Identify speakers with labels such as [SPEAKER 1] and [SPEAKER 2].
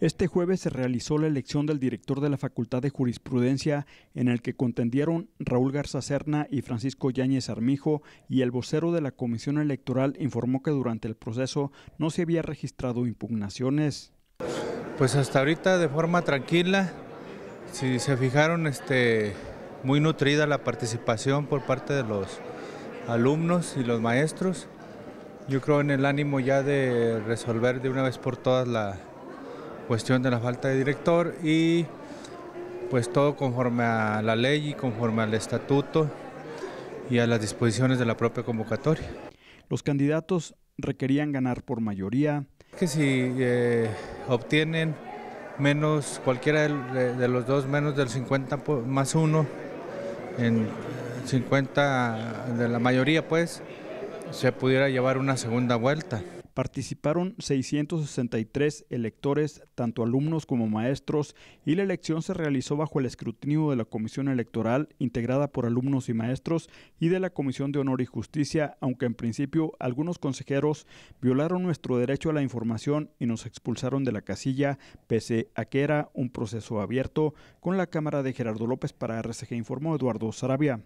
[SPEAKER 1] Este jueves se realizó la elección del director de la Facultad de Jurisprudencia, en el que contendieron Raúl Garza Serna y Francisco Yáñez Armijo, y el vocero de la Comisión Electoral informó que durante el proceso no se había registrado impugnaciones. Pues hasta ahorita de forma tranquila, si se fijaron,
[SPEAKER 2] este, muy nutrida la participación por parte de los alumnos y los maestros. Yo creo en el ánimo ya de resolver de una vez por todas la cuestión de la falta de director y pues todo conforme a la ley y conforme al estatuto y a las disposiciones de la propia convocatoria.
[SPEAKER 1] Los candidatos requerían ganar por mayoría.
[SPEAKER 2] Que si eh, obtienen menos, cualquiera de, de, los dos menos del 50 más uno, en 50 de la mayoría pues,
[SPEAKER 1] se pudiera llevar una segunda vuelta participaron 663 electores, tanto alumnos como maestros, y la elección se realizó bajo el escrutinio de la Comisión Electoral, integrada por alumnos y maestros, y de la Comisión de Honor y Justicia, aunque en principio algunos consejeros violaron nuestro derecho a la información y nos expulsaron de la casilla, pese a que era un proceso abierto, con la Cámara de Gerardo López para RCG informó Eduardo Sarabia.